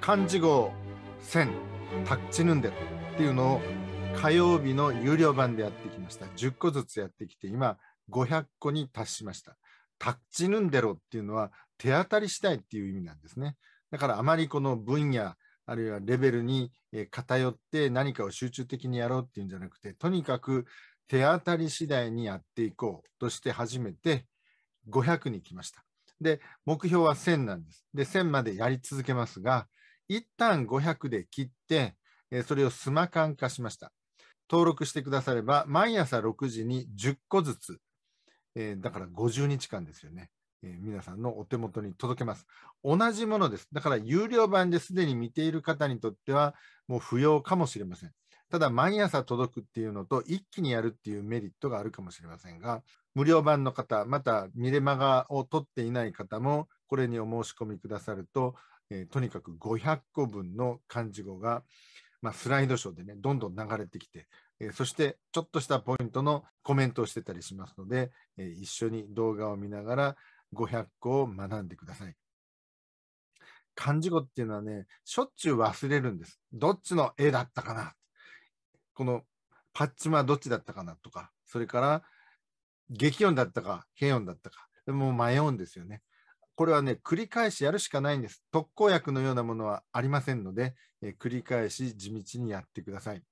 漢字号1000タッチヌンデっていうのを火曜日の有料版でやってきました。10個ずつやってきて、今500個に達しました。タッチヌンデロっていうのは手当たり次第っていう意味なんですね。だからあまりこの分野、あるいはレベルに偏って何かを集中的にやろうっていうんじゃなくて、とにかく手当たり次第にやっていこうとして初めて500に来ました。で、目標は1000なんです。で、1000までやり続けますが、一旦500で切って、それをスマ缶化しました。登録してくだされば、毎朝6時に10個ずつ、えー、だから50日間ですよね、えー、皆さんのお手元に届けます。同じものです。だから有料版ですでに見ている方にとっては、もう不要かもしれません。ただ、毎朝届くっていうのと、一気にやるっていうメリットがあるかもしれませんが、無料版の方、また、ミレマガを取っていない方も、これにお申し込みくださると、えー、とにかく500個分の漢字語が、まあ、スライドショーでね、どんどん流れてきて、えー、そしてちょっとしたポイントのコメントをしてたりしますので、えー、一緒に動画を見ながら500個を学んでください。漢字語っていうのはね、しょっちゅう忘れるんです。どっちの絵だったかなこのパッチマどっちだったかなとか、それから激音だったか、平音だったか、もう迷うんですよね。これはね、繰り返しやるしかないんです。特効薬のようなものはありませんので、え繰り返し地道にやってください。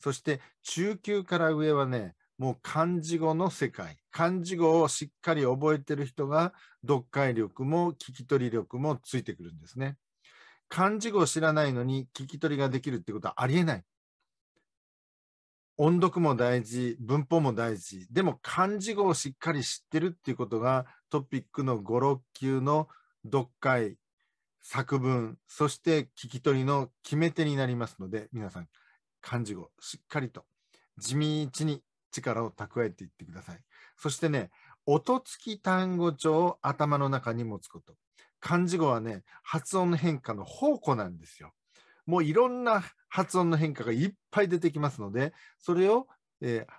そして中級から上はね、もう漢字語の世界。漢字語をしっかり覚えてる人が読解力も聞き取り力もついてくるんですね。漢字語を知らないのに聞き取りができるってことはありえない。音読も大事、文法も大事、でも漢字語をしっかり知ってるっていうことがトピックの5、6級の読解、作文、そして聞き取りの決め手になりますので、皆さん、漢字語、しっかりと地道に力を蓄えていってください。そしてね、音付き単語帳を頭の中に持つこと。漢字語はね、発音変化の宝庫なんですよ。もういろんな発音の変化がいっぱい出てきますので、それを、えー、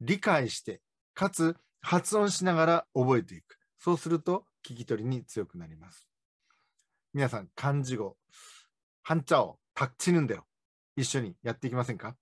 理解して、かつ発音しながら覚えていく。そうすると聞き取りに強くなります。皆さん、漢字語、半茶を、ャタクチヌンだよ。一緒にやっていきませんか